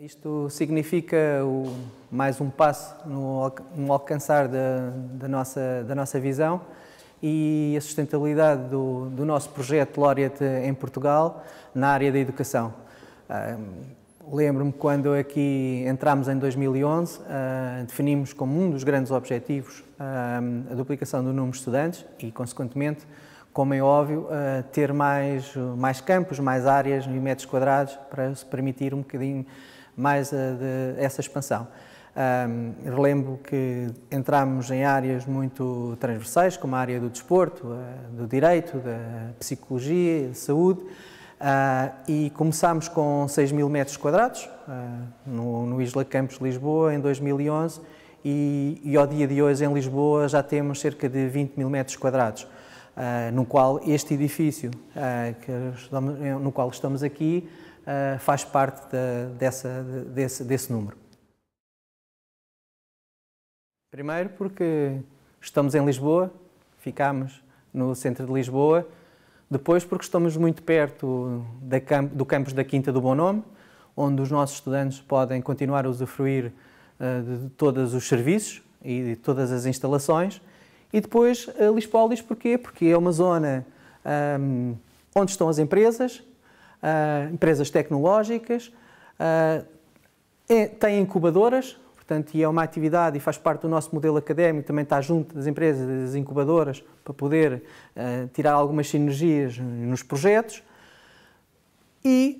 Isto significa o, mais um passo no, no alcançar da, da, nossa, da nossa visão e a sustentabilidade do, do nosso projeto Laureate em Portugal na área da educação. Uh, Lembro-me quando aqui entramos em 2011, uh, ah, definimos como um dos grandes objetivos uh, a duplicação do número de estudantes e, consequentemente, como é óbvio, ter mais, mais campos, mais áreas e metros quadrados para se permitir um bocadinho mais essa expansão. Um, relembro que entramos em áreas muito transversais, como a área do desporto, eh, do direito, da psicologia, da saúde, uh, e começámos com 6 mil metros quadrados uh, no, no Isla Campos Lisboa em 2011 e, e, ao dia de hoje em Lisboa já temos cerca de 20 mil metros quadrados, uh, no qual este edifício no qual estamos aqui uh, faz parte dessa, desse, desse número. Primeiro porque estamos em Lisboa, ficamos no centro de Lisboa, depois porque estamos muito perto do campus da Quinta do Bom Nome, onde os nossos estudantes podem continuar a usufruir uh, de todos os serviços e de todas as instalações. E depois uh, eh, Lispolis, porquê? Porque é uma zona um, ehm, onde estão as empresas, uh, empresas tecnológicas, uh, é, tem incubadoras, portanto, e é uma atividade e faz parte do nosso modelo académico, também está junto das empresas e das incubadoras para poder uh, tirar algumas sinergias nos projetos. E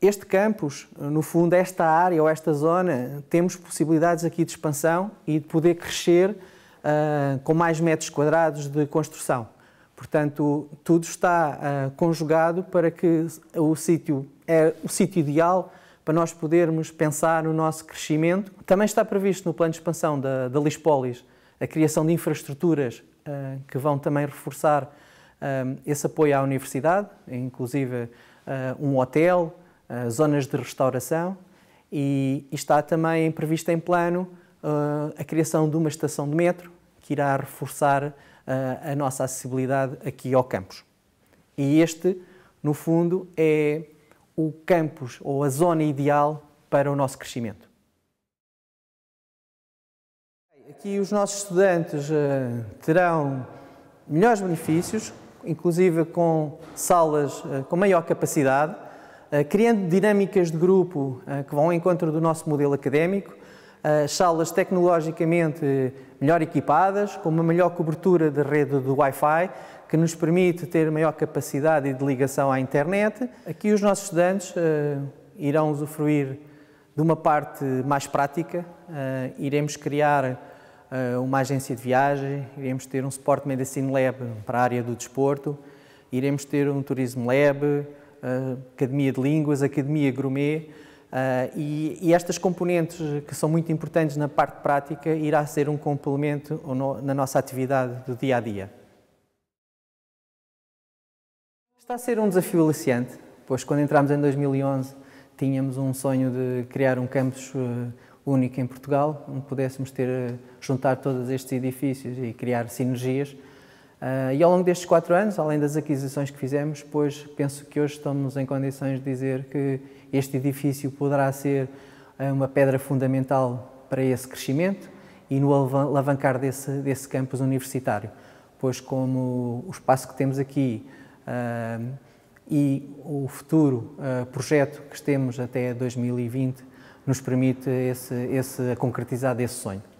este campus, no fundo, esta área ou esta zona, temos possibilidades aqui de expansão e de poder crescer uh, com mais metros quadrados de construção. Portanto, tudo está uh, conjugado para que o sítio é o sítio ideal para nós podermos pensar no nosso crescimento. Também está previsto no plano de expansão da, da Lispolis a criação de infraestruturas uh, que vão também reforçar uh, esse apoio à universidade, inclusive um hotel, zonas de restauração e, e está também prevista em plano a criação de uma estação de metro que irá reforçar a nossa acessibilidade aqui ao campus. E este, no fundo, é o campus ou a zona ideal para o nosso crescimento. Aqui os nossos estudantes eh, terão melhores benefícios, inclusive com salas eh, com maior capacidade, eh, criando dinâmicas de grupo que vão ao encontro do nosso modelo académico as salas tecnologicamente melhor equipadas, com uma melhor cobertura de rede do Wi-Fi, que nos permite ter maior capacidade de ligação à internet. Aqui os nossos estudantes uh, irão usufruir de uma parte mais prática, uh, iremos criar eh, uma agência de viagem, iremos ter um suporte Medicine Lab para a área do desporto, iremos ter um Turismo Lab, Academia de Línguas, Academia Gourmet, Uh, e, e, estas componentes que são muito importantes na parte prática irá ser um complemento na nossa atividade do dia a dia. Está a ser um desafio aliciante, pois quando entramos em 2011 tínhamos um sonho de criar um campus ah, único em Portugal, onde pudéssemos ter ah, juntar todos estes edifícios e criar sinergias. Uh, e ao longo destes quatro anos, além das aquisições que fizemos, pois penso que hoje estamos em condições de dizer que este edifício poderá ser ah, uma pedra fundamental para esse crescimento e no alavancar desse, desse campus universitário, pois como o espaço que temos aqui uh, e o futuro uh, projeto que temos até 2020 nos permite esse, esse, a concretizar desse sonho.